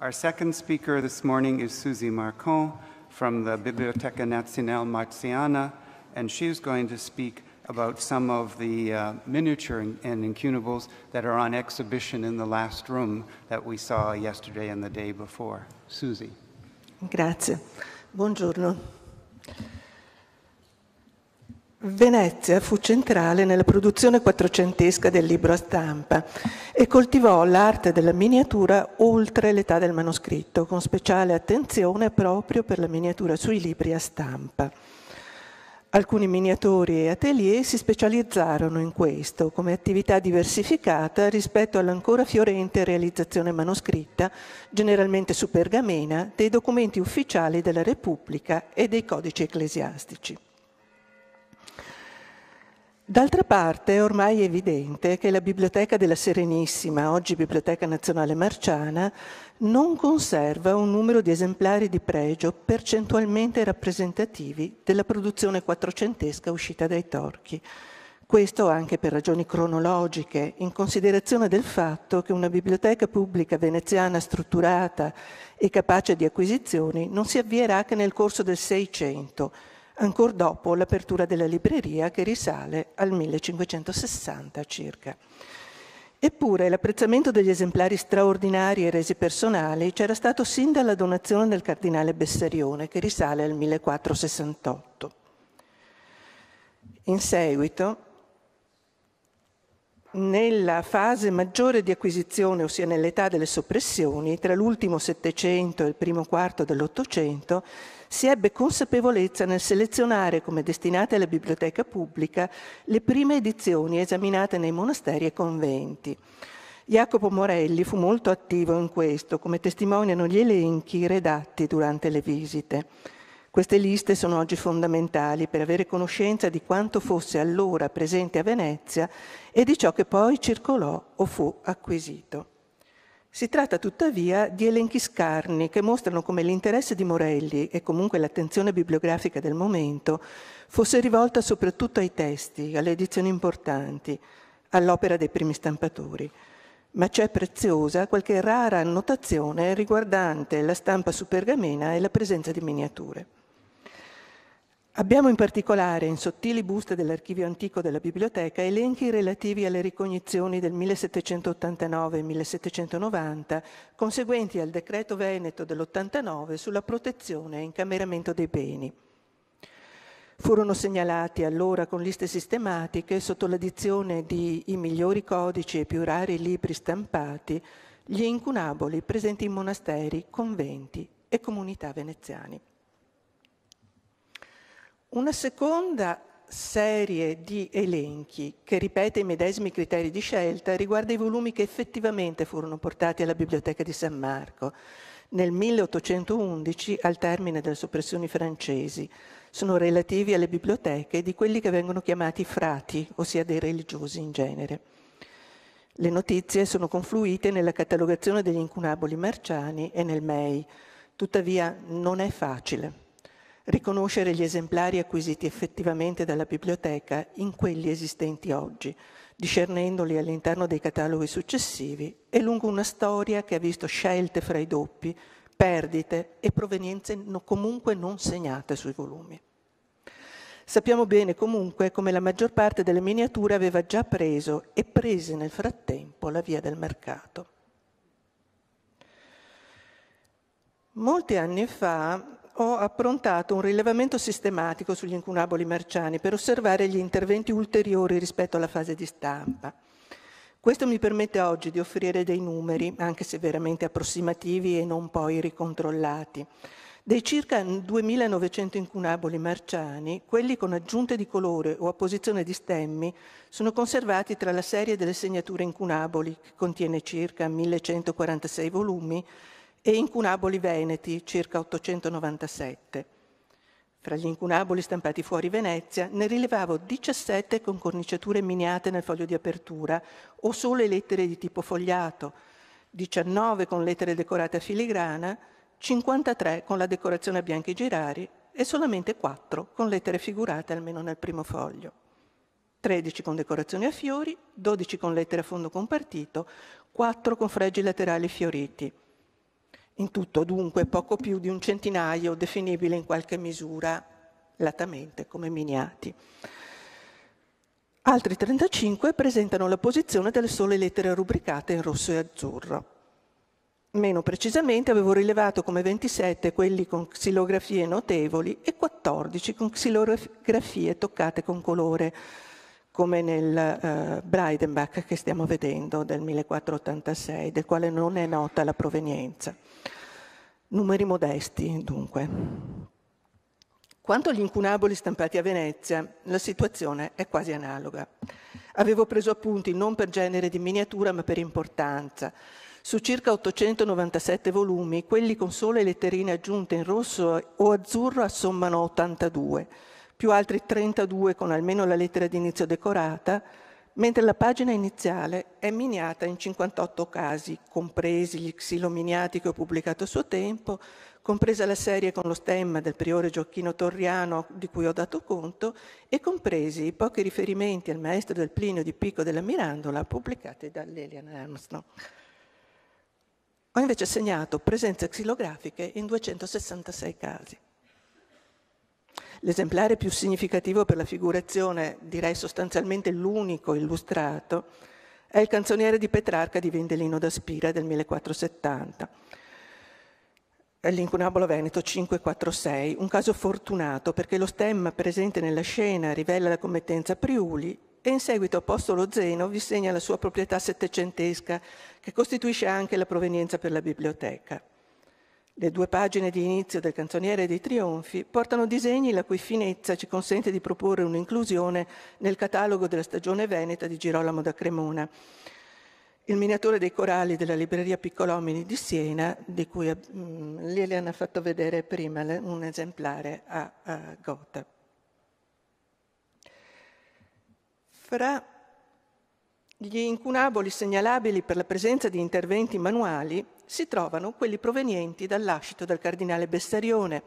Our second speaker this morning is Susie Marcon from the Biblioteca Nazionale Marciana, and she's going to speak about some of the uh, miniature and, and incunables that are on exhibition in the last room that we saw yesterday and the day before. Susie. Grazie. Buongiorno. Venezia fu centrale nella produzione quattrocentesca del libro a stampa e coltivò l'arte della miniatura oltre l'età del manoscritto, con speciale attenzione proprio per la miniatura sui libri a stampa. Alcuni miniatori e atelier si specializzarono in questo come attività diversificata rispetto all'ancora fiorente realizzazione manoscritta, generalmente su pergamena, dei documenti ufficiali della Repubblica e dei codici ecclesiastici. D'altra parte è ormai evidente che la Biblioteca della Serenissima, oggi Biblioteca Nazionale Marciana, non conserva un numero di esemplari di pregio percentualmente rappresentativi della produzione quattrocentesca uscita dai torchi. Questo anche per ragioni cronologiche, in considerazione del fatto che una biblioteca pubblica veneziana strutturata e capace di acquisizioni non si avvierà che nel corso del Seicento, ancora dopo l'apertura della libreria che risale al 1560 circa. Eppure l'apprezzamento degli esemplari straordinari e resi personali c'era stato sin dalla donazione del cardinale Bessarione che risale al 1468. In seguito, nella fase maggiore di acquisizione, ossia nell'età delle soppressioni, tra l'ultimo Settecento e il primo quarto dell'Ottocento, si ebbe consapevolezza nel selezionare come destinate alla biblioteca pubblica le prime edizioni esaminate nei monasteri e conventi. Jacopo Morelli fu molto attivo in questo, come testimoniano gli elenchi redatti durante le visite. Queste liste sono oggi fondamentali per avere conoscenza di quanto fosse allora presente a Venezia e di ciò che poi circolò o fu acquisito. Si tratta tuttavia di elenchi scarni che mostrano come l'interesse di Morelli e comunque l'attenzione bibliografica del momento fosse rivolta soprattutto ai testi, alle edizioni importanti, all'opera dei primi stampatori. Ma c'è preziosa qualche rara annotazione riguardante la stampa su pergamena e la presenza di miniature. Abbiamo in particolare in sottili buste dell'archivio antico della biblioteca elenchi relativi alle ricognizioni del 1789 e 1790 conseguenti al decreto veneto dell'89 sulla protezione e incameramento dei beni. Furono segnalati allora con liste sistematiche sotto l'addizione di i migliori codici e più rari libri stampati gli incunaboli presenti in monasteri, conventi e comunità veneziani. Una seconda serie di elenchi che ripete i medesimi criteri di scelta riguarda i volumi che effettivamente furono portati alla biblioteca di San Marco nel 1811 al termine delle soppressioni francesi. Sono relativi alle biblioteche di quelli che vengono chiamati frati, ossia dei religiosi in genere. Le notizie sono confluite nella catalogazione degli incunaboli marciani e nel MEI. Tuttavia non è facile riconoscere gli esemplari acquisiti effettivamente dalla biblioteca in quelli esistenti oggi, discernendoli all'interno dei cataloghi successivi e lungo una storia che ha visto scelte fra i doppi, perdite e provenienze no, comunque non segnate sui volumi. Sappiamo bene comunque come la maggior parte delle miniature aveva già preso e prese nel frattempo la via del mercato. Molti anni fa ho approntato un rilevamento sistematico sugli incunaboli marciani per osservare gli interventi ulteriori rispetto alla fase di stampa. Questo mi permette oggi di offrire dei numeri, anche se veramente approssimativi e non poi ricontrollati. Dei circa 2.900 incunaboli marciani, quelli con aggiunte di colore o apposizione di stemmi sono conservati tra la serie delle segnature incunaboli, che contiene circa 1.146 volumi, e incunaboli veneti, circa 897. Fra gli incunaboli stampati fuori Venezia ne rilevavo 17 con corniciature miniate nel foglio di apertura o sole lettere di tipo fogliato, 19 con lettere decorate a filigrana, 53 con la decorazione a bianchi girari e solamente 4 con lettere figurate almeno nel primo foglio. 13 con decorazioni a fiori, 12 con lettere a fondo compartito, 4 con fregi laterali fioriti. In tutto dunque poco più di un centinaio definibile in qualche misura latamente come miniati. Altri 35 presentano la posizione delle sole lettere rubricate in rosso e azzurro. Meno precisamente avevo rilevato come 27 quelli con xilografie notevoli e 14 con xilografie toccate con colore, come nel eh, Breidenbach che stiamo vedendo del 1486, del quale non è nota la provenienza. Numeri modesti, dunque. Quanto agli incunaboli stampati a Venezia, la situazione è quasi analoga. Avevo preso appunti non per genere di miniatura, ma per importanza. Su circa 897 volumi, quelli con sole letterine aggiunte in rosso o azzurro assommano 82 più altri 32 con almeno la lettera d'inizio decorata, mentre la pagina iniziale è miniata in 58 casi, compresi gli xilominiati che ho pubblicato a suo tempo, compresa la serie con lo stemma del priore Gioacchino Torriano di cui ho dato conto, e compresi i pochi riferimenti al maestro del Plinio di Pico della Mirandola pubblicati da Lelian Armstrong. Ho invece segnato presenze xilografiche in 266 casi. L'esemplare più significativo per la figurazione, direi sostanzialmente l'unico illustrato, è il canzoniere di Petrarca di Vendelino da Spira del 1470. L'incunabolo veneto 546, un caso fortunato perché lo stemma presente nella scena rivela la commettenza Priuli e in seguito Apostolo Zeno vi segna la sua proprietà settecentesca che costituisce anche la provenienza per la biblioteca. Le due pagine di inizio del Canzoniere dei Trionfi portano disegni la cui finezza ci consente di proporre un'inclusione nel catalogo della stagione veneta di Girolamo da Cremona. Il miniatore dei corali della libreria Piccolomini di Siena, di cui eh, mm, Lilian ha fatto vedere prima un esemplare a Gotha. Fra gli incunaboli segnalabili per la presenza di interventi manuali si trovano quelli provenienti dall'ascito del cardinale Bessarione,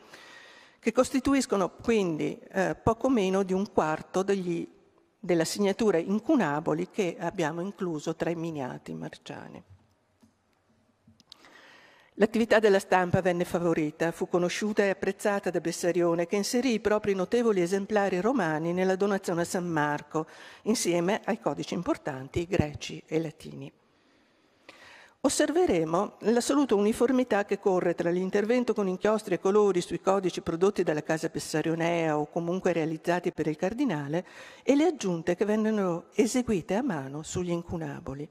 che costituiscono quindi eh, poco meno di un quarto degli, della signatura incunaboli che abbiamo incluso tra i miniati marciani. L'attività della stampa venne favorita, fu conosciuta e apprezzata da Bessarione, che inserì i propri notevoli esemplari romani nella donazione a San Marco, insieme ai codici importanti greci e latini. Osserveremo l'assoluta uniformità che corre tra l'intervento con inchiostri e colori sui codici prodotti dalla casa Pessarionea o comunque realizzati per il cardinale e le aggiunte che vennero eseguite a mano sugli incunaboli.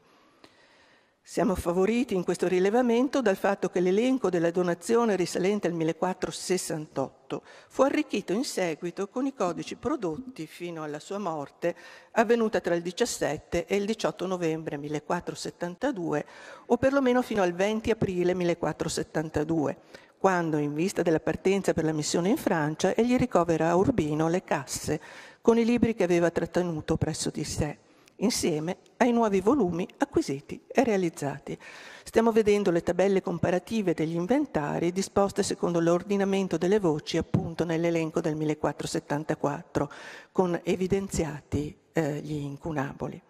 Siamo favoriti in questo rilevamento dal fatto che l'elenco della donazione risalente al 1468 fu arricchito in seguito con i codici prodotti fino alla sua morte, avvenuta tra il 17 e il 18 novembre 1472 o perlomeno fino al 20 aprile 1472, quando, in vista della partenza per la missione in Francia, egli ricovera a Urbino le casse con i libri che aveva trattenuto presso di sé insieme ai nuovi volumi acquisiti e realizzati. Stiamo vedendo le tabelle comparative degli inventari disposte secondo l'ordinamento delle voci appunto nell'elenco del 1474 con evidenziati eh, gli incunaboli.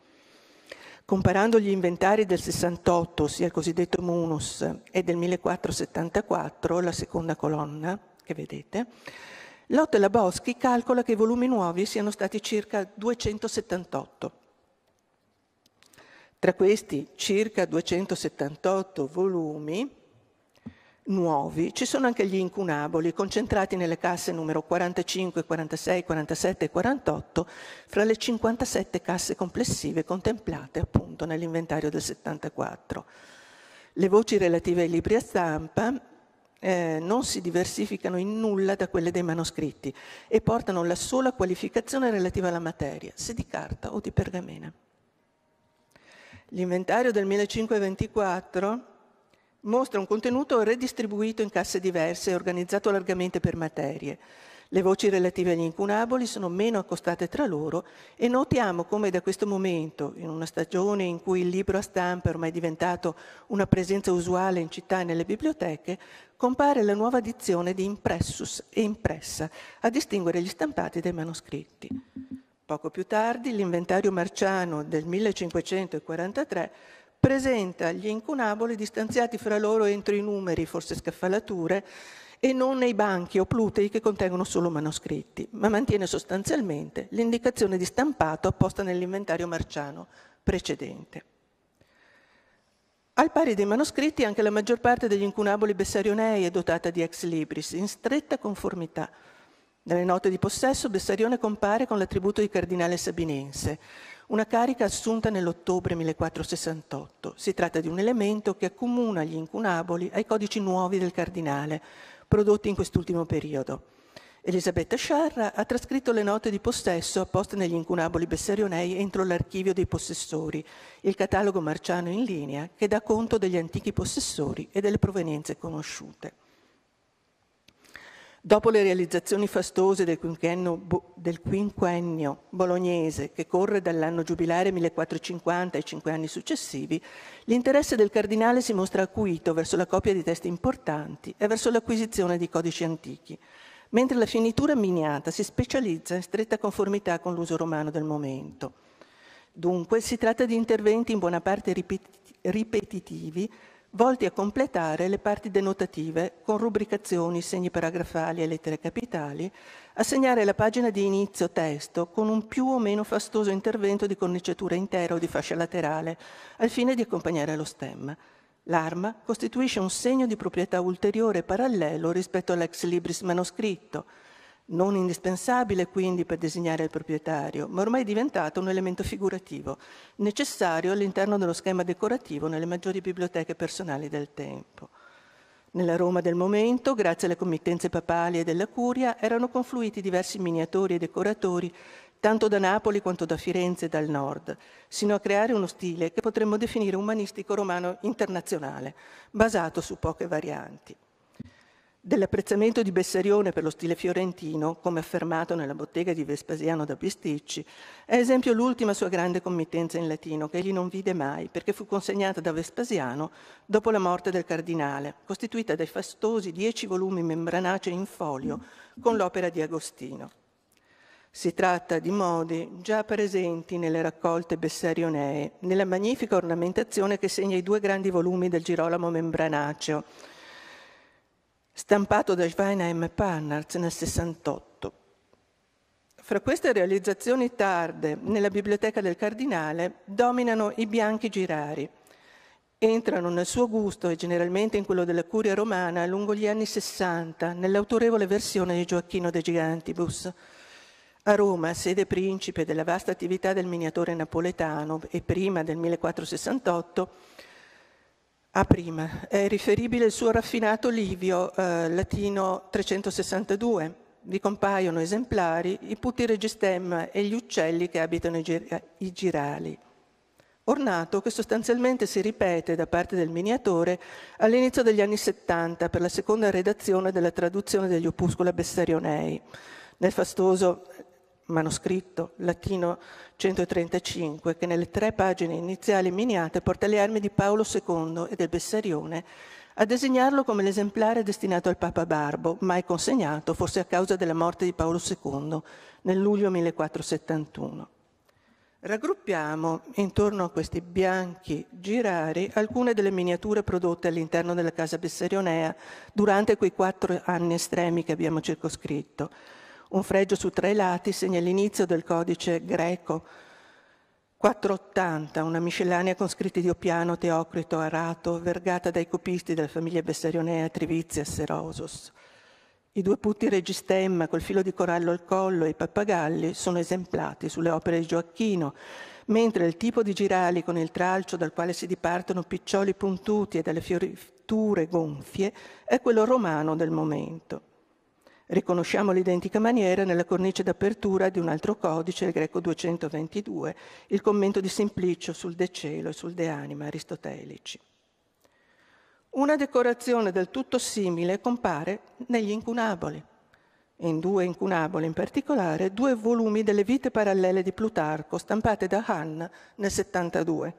Comparando gli inventari del 68, ossia il cosiddetto munus, e del 1474, la seconda colonna che vedete, Lotte Laboschi calcola che i volumi nuovi siano stati circa 278 tra questi circa 278 volumi nuovi ci sono anche gli incunaboli concentrati nelle casse numero 45, 46, 47 e 48 fra le 57 casse complessive contemplate appunto nell'inventario del 74. Le voci relative ai libri a stampa eh, non si diversificano in nulla da quelle dei manoscritti e portano la sola qualificazione relativa alla materia, se di carta o di pergamena. L'inventario del 1524 mostra un contenuto redistribuito in casse diverse e organizzato largamente per materie. Le voci relative agli incunaboli sono meno accostate tra loro e notiamo come da questo momento, in una stagione in cui il libro a stampa è ormai diventato una presenza usuale in città e nelle biblioteche, compare la nuova dizione di impressus e impressa a distinguere gli stampati dai manoscritti. Poco più tardi l'inventario marciano del 1543 presenta gli incunaboli distanziati fra loro entro i numeri, forse scaffalature, e non nei banchi o plutei che contengono solo manoscritti, ma mantiene sostanzialmente l'indicazione di stampato apposta nell'inventario marciano precedente. Al pari dei manoscritti, anche la maggior parte degli incunaboli bessarionei è dotata di ex libris, in stretta conformità nelle note di possesso Bessarione compare con l'attributo di cardinale sabinense, una carica assunta nell'ottobre 1468. Si tratta di un elemento che accomuna gli incunaboli ai codici nuovi del cardinale, prodotti in quest'ultimo periodo. Elisabetta Sciarra ha trascritto le note di possesso apposte negli incunaboli bessarionei entro l'archivio dei possessori, il catalogo marciano in linea che dà conto degli antichi possessori e delle provenienze conosciute. Dopo le realizzazioni fastose del quinquennio, del quinquennio, bolognese, che corre dall'anno giubilare 1450 ai cinque anni successivi, l'interesse del cardinale si mostra acuito verso la copia di testi importanti e verso l'acquisizione di codici antichi, mentre la finitura miniata si specializza in stretta conformità con l'uso romano del momento. Dunque si tratta di interventi in buona parte ripetitivi, volti a completare le parti denotative con rubricazioni, segni paragrafali e lettere capitali, a segnare la pagina di inizio testo con un più o meno fastoso intervento di corniciatura intera o di fascia laterale, al fine di accompagnare lo stemma. L'arma costituisce un segno di proprietà ulteriore e parallelo rispetto all'ex libris manoscritto, non indispensabile quindi per designare il proprietario, ma ormai diventato un elemento figurativo, necessario all'interno dello schema decorativo nelle maggiori biblioteche personali del tempo. Nella Roma del momento, grazie alle committenze papali e della curia, erano confluiti diversi miniatori e decoratori, tanto da Napoli quanto da Firenze e dal nord, sino a creare uno stile che potremmo definire umanistico romano internazionale, basato su poche varianti dell'apprezzamento di Bessarione per lo stile fiorentino, come affermato nella bottega di Vespasiano da Pisticci, è esempio l'ultima sua grande committenza in latino, che egli non vide mai, perché fu consegnata da Vespasiano dopo la morte del cardinale, costituita dai fastosi dieci volumi membranacei in folio con l'opera di Agostino. Si tratta di modi già presenti nelle raccolte bessarionee, nella magnifica ornamentazione che segna i due grandi volumi del Girolamo membranaceo, stampato da Schweinheim e Pannartz nel 68. Fra queste realizzazioni tarde, nella biblioteca del cardinale, dominano i bianchi girari. Entrano nel suo gusto e generalmente in quello della curia romana lungo gli anni 60, nell'autorevole versione di Gioacchino de Gigantibus. A Roma, sede principe della vasta attività del miniatore napoletano e prima del 1468, a prima. È riferibile il suo raffinato Livio, eh, latino 362. Vi compaiono esemplari i putti registemma e gli uccelli che abitano i, gir- i girali. Ornato che sostanzialmente si ripete da parte del miniatore all'inizio degli anni 70 per la seconda redazione della traduzione degli opuscoli bessarionei. Nel fastoso manoscritto latino 135, che nelle tre pagine iniziali miniate porta le armi di Paolo II e del Bessarione, a designarlo come l'esemplare destinato al Papa Barbo, mai consegnato, forse a causa della morte di Paolo II, nel luglio 1471. Raggruppiamo intorno a questi bianchi girari alcune delle miniature prodotte all'interno della casa Bessarionea durante quei quattro anni estremi che abbiamo circoscritto un fregio su tre lati segna l'inizio del codice greco 480, una miscellanea con scritti di Oppiano, Teocrito, Arato, vergata dai copisti della famiglia Bessarionea, Trivizia e Serosos. I due putti registemma col filo di corallo al collo e i pappagalli sono esemplati sulle opere di Gioacchino, mentre il tipo di girali con il tralcio dal quale si dipartono piccioli puntuti e dalle fioriture gonfie è quello romano del momento. Riconosciamo l'identica maniera nella cornice d'apertura di un altro codice, il greco 222, il commento di Simplicio sul De Cielo e sul De Anima aristotelici. Una decorazione del tutto simile compare negli incunaboli, in due incunaboli in particolare, due volumi delle vite parallele di Plutarco, stampate da Hanna nel 72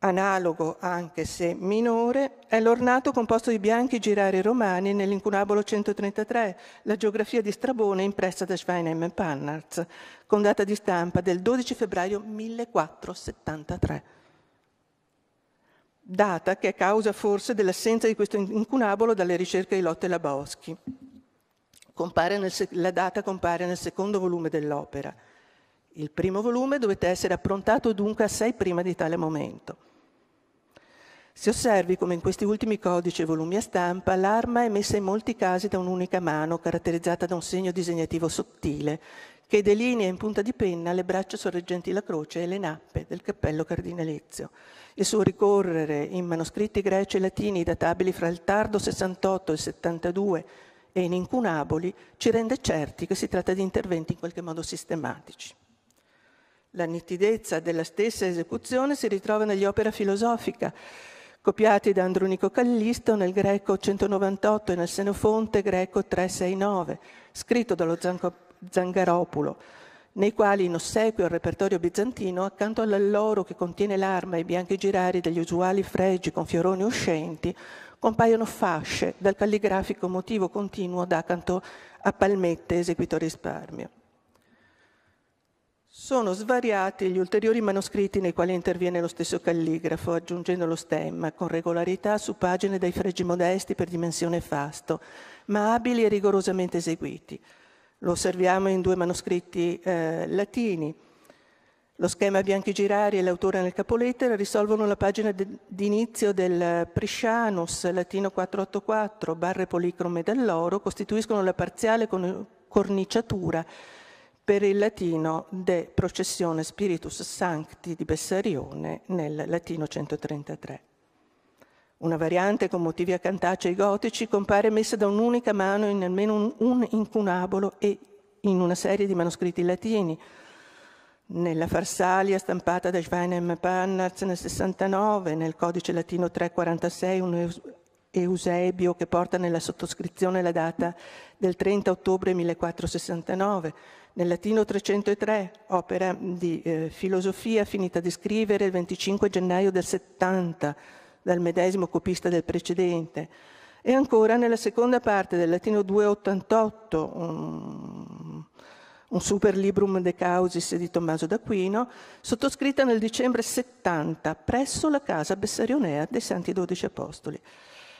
analogo anche se minore, è l'ornato composto di bianchi girari romani nell'incunabolo 133, la geografia di Strabone impressa da Schweinem Pannartz, con data di stampa del 12 febbraio 1473. Data che è causa forse dell'assenza di questo incunabolo dalle ricerche di Lotte Laboschi. la data compare nel secondo volume dell'opera. Il primo volume dovette essere approntato dunque assai prima di tale momento. Si osservi come in questi ultimi codici e volumi a stampa l'arma è messa in molti casi da un'unica mano, caratterizzata da un segno disegnativo sottile, che delinea in punta di penna le braccia sorreggenti la croce e le nappe del cappello cardinalezio. Il suo ricorrere in manoscritti greci e latini databili fra il tardo 68 e il 72 e in incunaboli ci rende certi che si tratta di interventi in qualche modo sistematici. La nitidezza della stessa esecuzione si ritrova negli opera filosofica, copiati da Andronico Callisto nel greco 198 e nel Senofonte greco 369, scritto dallo Zangaropulo, nei quali in ossequio al repertorio bizantino, accanto all'alloro che contiene l'arma e i bianchi girari degli usuali fregi con fioroni uscenti, compaiono fasce dal calligrafico motivo continuo da d'acanto a palmette eseguito risparmio sono svariati gli ulteriori manoscritti nei quali interviene lo stesso calligrafo, aggiungendo lo stemma con regolarità su pagine dai fregi modesti per dimensione e fasto, ma abili e rigorosamente eseguiti. Lo osserviamo in due manoscritti eh, latini. Lo schema Bianchi Girari e l'autore nel capolettera risolvono la pagina de- d'inizio del Priscianus, latino 484, barre policrome dell'oro, costituiscono la parziale con- corniciatura per il latino De Processione Spiritus Sancti di Bessarione nel latino 133. Una variante con motivi a accantacei gotici compare messa da un'unica mano in almeno un, un incunabolo e in una serie di manoscritti latini. Nella Farsalia stampata da Schweinem Pannarz nel 69, nel codice latino 346, un Eusebio che porta nella sottoscrizione la data del 30 ottobre 1469, nel latino 303, opera di eh, filosofia finita di scrivere il 25 gennaio del 70 dal medesimo copista del precedente, e ancora nella seconda parte del latino 288, un, un super librum de causis di Tommaso d'Aquino, sottoscritta nel dicembre 70 presso la casa Bessarionea dei Santi Dodici Apostoli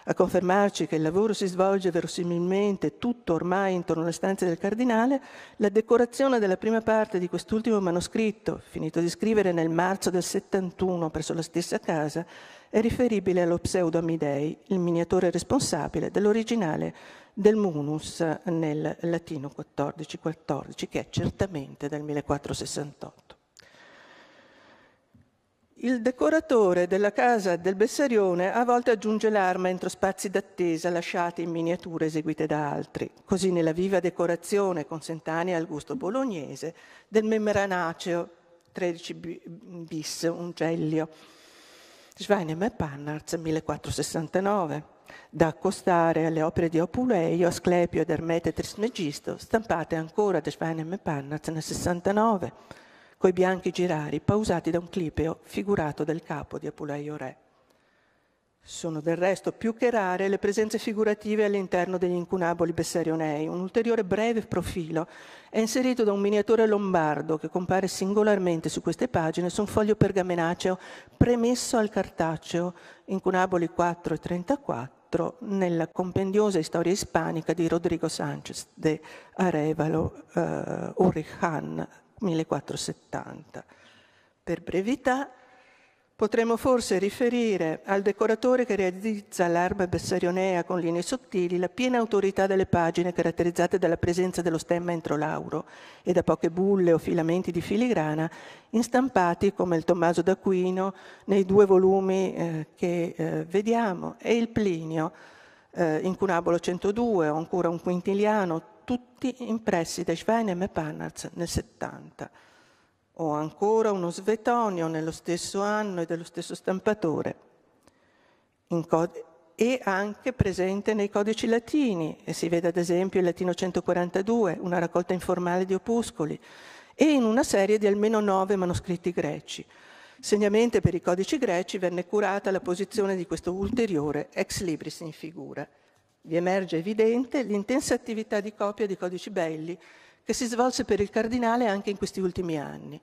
a confermarci che il lavoro si svolge verosimilmente tutto ormai intorno alle stanze del cardinale, la decorazione della prima parte di quest'ultimo manoscritto, finito di scrivere nel marzo del 71 presso la stessa casa, è riferibile allo pseudo Amidei, il miniatore responsabile dell'originale del Munus nel latino 1414, che è certamente del 1468. Il decoratore della casa del Bessarione a volte aggiunge l'arma entro spazi d'attesa lasciati in miniature eseguite da altri, così nella viva decorazione consentanea al gusto bolognese del Memranaceo 13 bis, un cellio. Schweinem e Pannarz 1469, da accostare alle opere di Opuleio, Asclepio ed Ermete Trismegisto, stampate ancora da Schweinem e Pannarz nel 69 coi bianchi girari, pausati da un clipeo figurato del capo di Apuleio Re. Sono del resto più che rare le presenze figurative all'interno degli incunaboli Bessarionei. Un ulteriore breve profilo è inserito da un miniatore lombardo che compare singolarmente su queste pagine su un foglio pergamenaceo premesso al cartaceo Incunaboli 4 e 34 nella compendiosa storia ispanica di Rodrigo Sanchez de Arevalo eh, Urichan 1470. Per brevità potremmo forse riferire al decoratore che realizza l'arba bessarionea con linee sottili la piena autorità delle pagine caratterizzate dalla presenza dello stemma entro l'auro e da poche bulle o filamenti di filigrana instampati come il Tommaso d'Aquino nei due volumi eh, che eh, vediamo e il Plinio eh, in Cunabolo 102 o ancora un Quintiliano tutti impressi da Schweinem e Panarz nel 70. O ancora uno Svetonio nello stesso anno e dello stesso stampatore e anche presente nei codici latini, e si vede ad esempio il Latino 142, una raccolta informale di opuscoli, e in una serie di almeno nove manoscritti greci. Segnamente per i codici greci venne curata la posizione di questo ulteriore ex libris in figura vi emerge evidente l'intensa attività di copia di codici belli che si svolse per il cardinale anche in questi ultimi anni.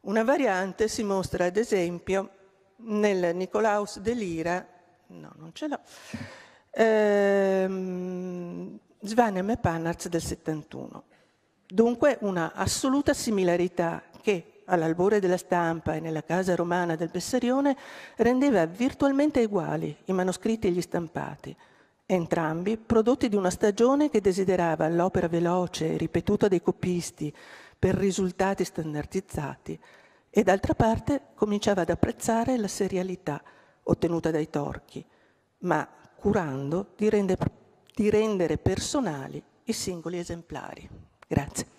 Una variante si mostra, ad esempio, nel Nicolaus de Lira, no, non ce l'ho, ehm, Svanem e Panarz del 71. Dunque una assoluta similarità che all'albore della stampa e nella casa romana del Bessarione rendeva virtualmente uguali i manoscritti e gli stampati entrambi prodotti di una stagione che desiderava l'opera veloce, ripetuta dai copisti, per risultati standardizzati, e d'altra parte cominciava ad apprezzare la serialità ottenuta dai torchi, ma curando di, rende, di rendere personali i singoli esemplari. Grazie.